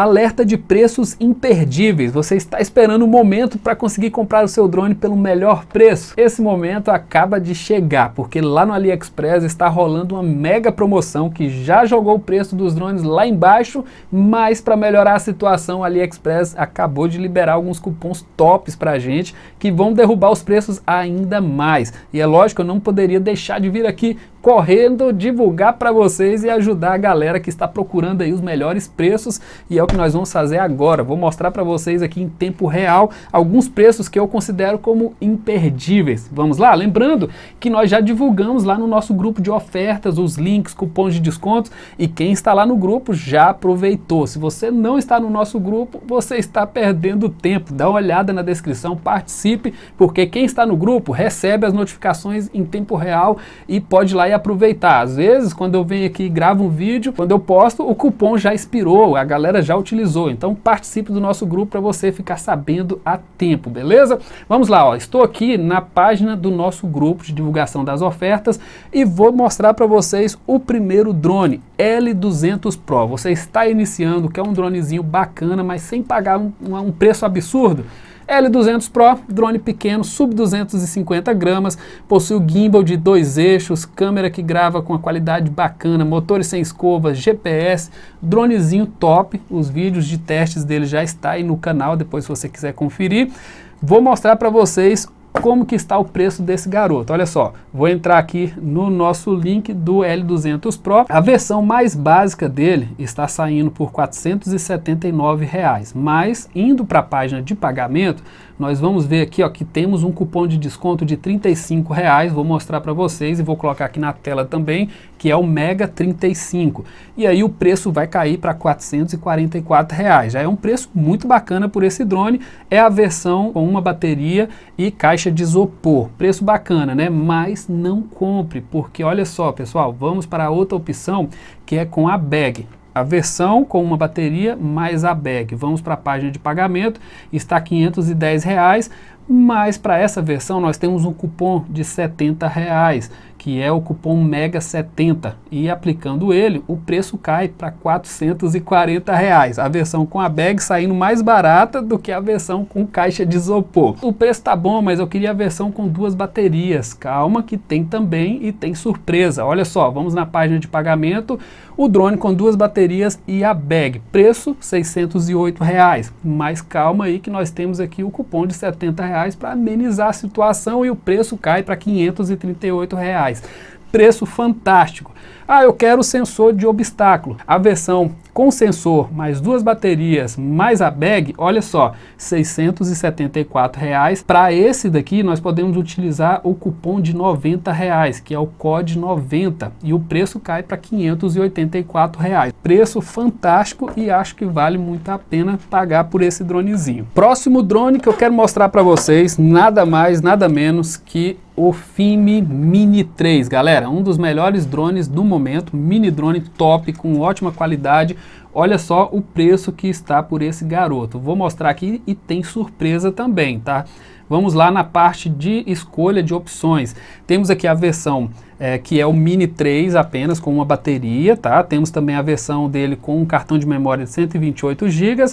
Alerta de preços imperdíveis. Você está esperando o um momento para conseguir comprar o seu drone pelo melhor preço. Esse momento acaba de chegar, porque lá no AliExpress está rolando uma mega promoção que já jogou o preço dos drones lá embaixo, mas para melhorar a situação, o AliExpress acabou de liberar alguns cupons tops para a gente que vão derrubar os preços ainda mais. E é lógico, eu não poderia deixar de vir aqui correndo divulgar para vocês e ajudar a galera que está procurando aí os melhores preços e é o que nós vamos fazer agora. Vou mostrar para vocês aqui em tempo real alguns preços que eu considero como imperdíveis. Vamos lá? Lembrando que nós já divulgamos lá no nosso grupo de ofertas os links, cupons de descontos e quem está lá no grupo já aproveitou. Se você não está no nosso grupo, você está perdendo tempo. Dá uma olhada na descrição, participe, porque quem está no grupo recebe as notificações em tempo real e pode lá e aproveitar. Às vezes, quando eu venho aqui e gravo um vídeo, quando eu posto, o cupom já expirou, a galera já utilizou. Então participe do nosso grupo para você ficar sabendo a tempo, beleza? Vamos lá, ó. estou aqui na página do nosso grupo de divulgação das ofertas e vou mostrar para vocês o primeiro drone, L200 Pro. Você está iniciando, que é um dronezinho bacana, mas sem pagar um, um preço absurdo. L200 Pro, drone pequeno, sub 250 gramas, possui o gimbal de dois eixos, câmera que grava com uma qualidade bacana, motores sem escova, GPS, dronezinho top. Os vídeos de testes dele já está aí no canal, depois se você quiser conferir. Vou mostrar para vocês como que está o preço desse garoto. Olha só, vou entrar aqui no nosso link do L200 Pro. A versão mais básica dele está saindo por R$ 479, reais, mas indo para a página de pagamento, nós vamos ver aqui ó, que temos um cupom de desconto de R$ 35, reais, vou mostrar para vocês e vou colocar aqui na tela também que é o Mega 35. E aí o preço vai cair para R$ 444. Reais. Já é um preço muito bacana por esse drone. É a versão com uma bateria e caixa de isopor. Preço bacana, né? Mas não compre, porque olha só, pessoal, vamos para outra opção que é com a bag a versão com uma bateria mais a bag. Vamos para a página de pagamento, está R$ 510, reais, mas para essa versão nós temos um cupom de R$ 70, reais, que é o cupom Mega 70, e aplicando ele, o preço cai para R$ 440. Reais. A versão com a bag saindo mais barata do que a versão com caixa de isopor. O preço tá bom, mas eu queria a versão com duas baterias. Calma que tem também e tem surpresa. Olha só, vamos na página de pagamento, o drone com duas baterias e a bag. Preço R$ 608, reais. mas calma aí que nós temos aqui o cupom de R$ 70. Reais reais para amenizar a situação e o preço cai para 538 reais. Preço fantástico. Ah, eu quero sensor de obstáculo. A versão com sensor, mais duas baterias, mais a bag, olha só, R$ 674. Reais. Para esse daqui, nós podemos utilizar o cupom de R$ 90, reais, que é o COD 90, e o preço cai para R$ 584. Reais. Preço fantástico e acho que vale muito a pena pagar por esse dronezinho. Próximo drone que eu quero mostrar para vocês, nada mais, nada menos que o FIME Mini 3, galera, um dos melhores drones do momento momento, mini drone top, com ótima qualidade, Olha só o preço que está por esse garoto. Vou mostrar aqui e tem surpresa também, tá? Vamos lá na parte de escolha de opções. Temos aqui a versão é, que é o Mini 3 apenas com uma bateria, tá? Temos também a versão dele com um cartão de memória de 128 GB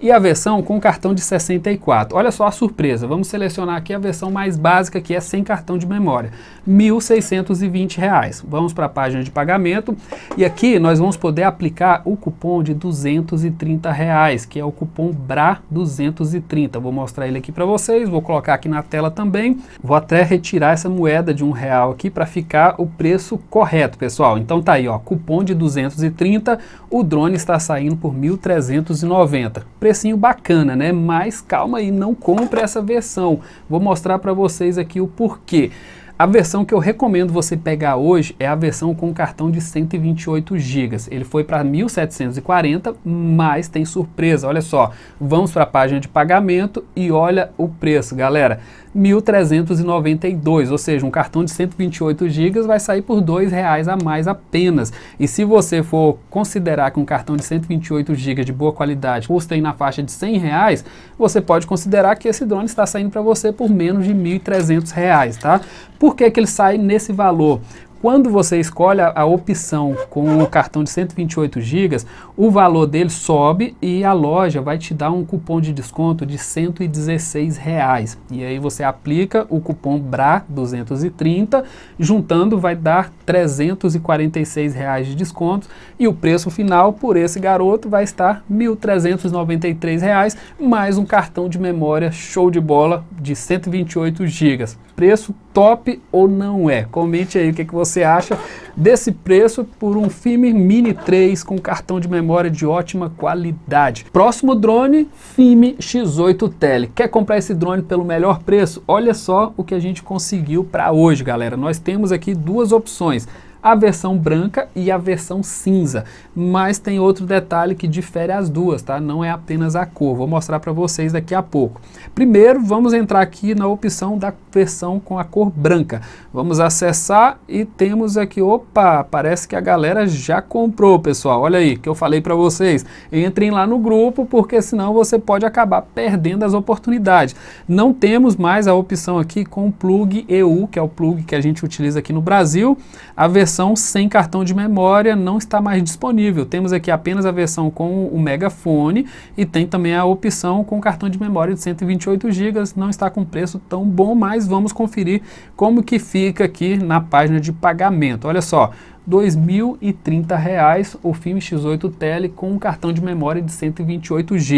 e a versão com cartão de 64. Olha só a surpresa, vamos selecionar aqui a versão mais básica que é sem cartão de memória, R$ 1.620. Vamos para a página de pagamento e aqui nós vamos poder aplicar o cupom de 230 reais, que é o cupom BRA230. Vou mostrar ele aqui para vocês, vou colocar aqui na tela também. Vou até retirar essa moeda de um real aqui para ficar o preço correto, pessoal. Então tá aí, ó, cupom de 230, o drone está saindo por 1.390. Precinho bacana, né? Mas calma aí, não compre essa versão. Vou mostrar para vocês aqui o porquê. A versão que eu recomendo você pegar hoje é a versão com cartão de 128 GB. Ele foi para 1740, mas tem surpresa. Olha só, vamos para a página de pagamento e olha o preço, galera. 1.392, ou seja, um cartão de 128 GB vai sair por R$ reais a mais apenas. E se você for considerar que um cartão de 128 GB de boa qualidade custa aí na faixa de 100 reais, você pode considerar que esse drone está saindo para você por menos de R$ 1.300, tá? Por que, que ele sai nesse valor? quando você escolhe a, opção com o cartão de 128 GB, o valor dele sobe e a loja vai te dar um cupom de desconto de 116 reais. E aí você aplica o cupom BRA 230, juntando vai dar 346 reais de desconto e o preço final por esse garoto vai estar 1.393 reais mais um cartão de memória show de bola de 128 GB preço top ou não é? Comente aí o que, é que você acha desse preço por um Fimir Mini 3 com cartão de memória de ótima qualidade. Próximo drone, Fime X8 Tele. Quer comprar esse drone pelo melhor preço? Olha só o que a gente conseguiu para hoje, galera. Nós temos aqui duas opções a versão branca e a versão cinza. Mas tem outro detalhe que difere as duas, tá? Não é apenas a cor. Vou mostrar para vocês daqui a pouco. Primeiro, vamos entrar aqui na opção da versão com a cor branca. Vamos acessar e temos aqui, opa, parece que a galera já comprou, pessoal. Olha aí, que eu falei para vocês. Entrem lá no grupo, porque senão você pode acabar perdendo as oportunidades. Não temos mais a opção aqui com o plug EU, que é o plug que a gente utiliza aqui no Brasil. A versão versão sem cartão de memória não está mais disponível. Temos aqui apenas a versão com o megafone e tem também a opção com cartão de memória de 128 GB. Não está com preço tão bom, mas vamos conferir como que fica aqui na página de pagamento. Olha só, R$ 2.030 o filme X8 Tele com um cartão de memória de 128 GB.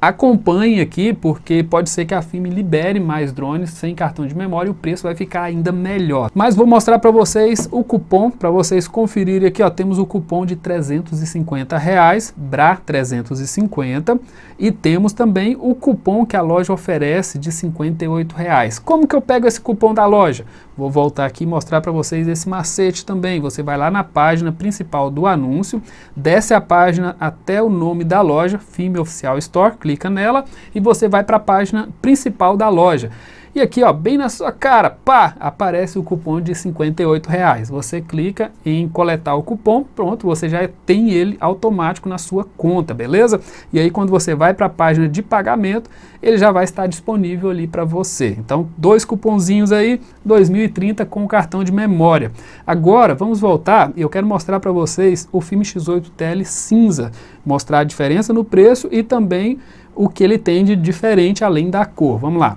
Acompanhe aqui porque pode ser que a filme libere mais drones sem cartão de memória e o preço vai ficar ainda melhor. Mas vou mostrar para vocês o cupom para vocês conferirem aqui, ó, temos o cupom de 350 reais, BRA 350 e temos também o cupom que a loja oferece de 58 reais. Como que eu pego esse cupom da loja? Vou voltar aqui e mostrar para vocês esse macete também. Você vai vai lá na página principal do anúncio, desce a página até o nome da loja, filme Oficial Store, clica nela e você vai para a página principal da loja. E aqui, ó, bem na sua cara, pá, aparece o cupom de 58 reais. Você clica em coletar o cupom, pronto, você já tem ele automático na sua conta, beleza? E aí quando você vai para a página de pagamento, ele já vai estar disponível ali para você. Então, dois cupomzinhos aí, 2030 com o cartão de memória. Agora, vamos voltar e eu quero mostrar para vocês o filme X8 TL cinza, mostrar a diferença no preço e também o que ele tem de diferente além da cor. Vamos lá.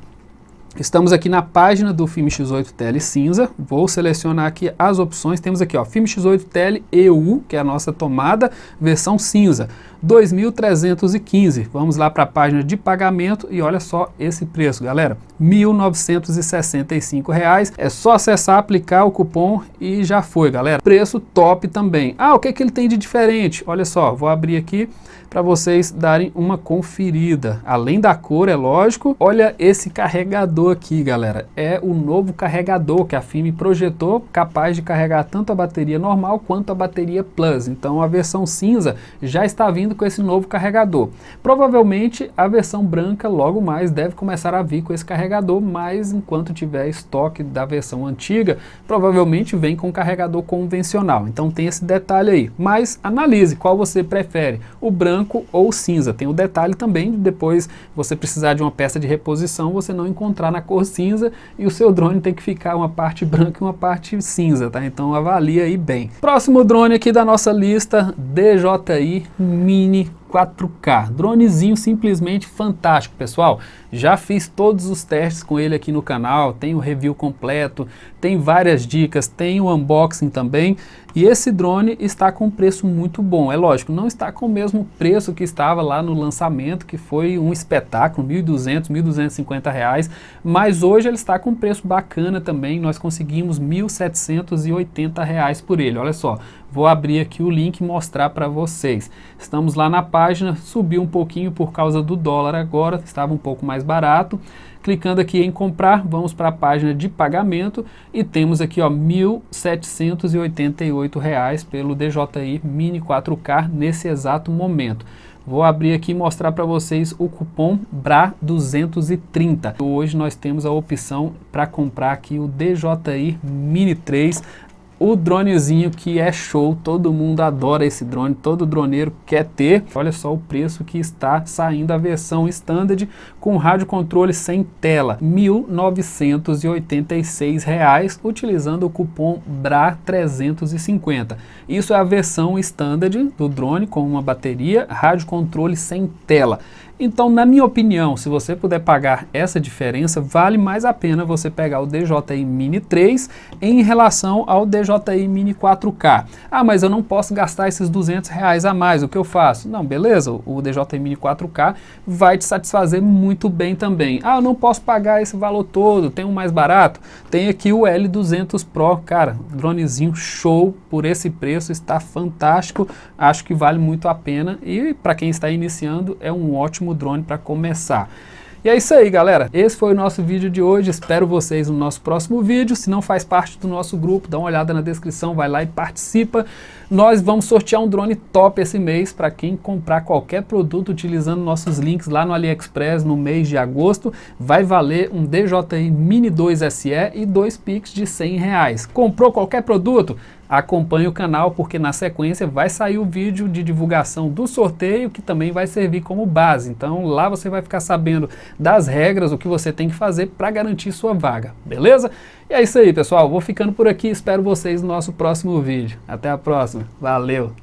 Estamos aqui na página do filme X8 Tele cinza, vou selecionar aqui as opções, temos aqui ó, filme X8 Tele EU, que é a nossa tomada, versão cinza, 2.315, vamos lá para a página de pagamento e olha só esse preço galera, R$ 1.965, é só acessar, aplicar o cupom e já foi galera, preço top também. Ah, o que, é que ele tem de diferente? Olha só, vou abrir aqui, para vocês darem uma conferida. Além da cor, é lógico, olha esse carregador aqui, galera. É o novo carregador que a FIMI projetou, capaz de carregar tanto a bateria normal quanto a bateria Plus. Então a versão cinza já está vindo com esse novo carregador. Provavelmente a versão branca logo mais deve começar a vir com esse carregador, mas enquanto tiver estoque da versão antiga, provavelmente vem com carregador convencional. Então tem esse detalhe aí. Mas analise qual você prefere, o branco branco ou cinza. Tem o detalhe também de depois você precisar de uma peça de reposição, você não encontrar na cor cinza e o seu drone tem que ficar uma parte branca e uma parte cinza, tá? Então avalia aí bem. Próximo drone aqui da nossa lista, DJI Mini 4K. Dronezinho simplesmente fantástico, pessoal. Já fiz todos os testes com ele aqui no canal, tem o review completo, tem várias dicas, tem o unboxing também. E esse drone está com um preço muito bom. É lógico, não está com o mesmo preço que estava lá no lançamento, que foi um espetáculo, 1.200, 1.250 reais. Mas hoje ele está com um preço bacana também. Nós conseguimos 1.780 reais por ele. Olha só, vou abrir aqui o link e mostrar para vocês. Estamos lá na página, subiu um pouquinho por causa do dólar agora, estava um pouco mais barato. Clicando aqui em comprar, vamos para a página de pagamento e temos aqui ó, R$ 1.788 pelo DJI Mini 4K nesse exato momento. Vou abrir aqui e mostrar para vocês o cupom BRA230. Hoje nós temos a opção para comprar aqui o DJI Mini 3 o dronezinho que é show, todo mundo adora esse drone, todo droneiro quer ter. Olha só o preço que está saindo a versão standard com rádio controle sem tela, R$ 1.986 utilizando o cupom BRA350. Isso é a versão standard do drone com uma bateria, rádio controle sem tela. Então, na minha opinião, se você puder pagar essa diferença, vale mais a pena você pegar o DJI Mini 3 em relação ao DJI Mini 4K. Ah, mas eu não posso gastar esses 200 reais a mais, o que eu faço? Não, beleza, o DJI Mini 4K vai te satisfazer muito bem também. Ah, eu não posso pagar esse valor todo, tem um mais barato? Tem aqui o L200 Pro, cara, dronezinho show por esse preço, está fantástico, acho que vale muito a pena e para quem está iniciando é um ótimo ótimo drone para começar. E é isso aí, galera. Esse foi o nosso vídeo de hoje. Espero vocês no nosso próximo vídeo. Se não faz parte do nosso grupo, dá uma olhada na descrição, vai lá e participa. Nós vamos sortear um drone top esse mês para quem comprar qualquer produto utilizando nossos links lá no AliExpress no mês de agosto. Vai valer um DJI Mini 2 SE e dois Pix de 100 reais. Comprou qualquer produto? Acompanhe o canal porque na sequência vai sair o vídeo de divulgação do sorteio que também vai servir como base. Então lá você vai ficar sabendo das regras, o que você tem que fazer para garantir sua vaga, beleza? E é isso aí, pessoal. Vou ficando por aqui. Espero vocês no nosso próximo vídeo. Até a próxima próxima. Valeu!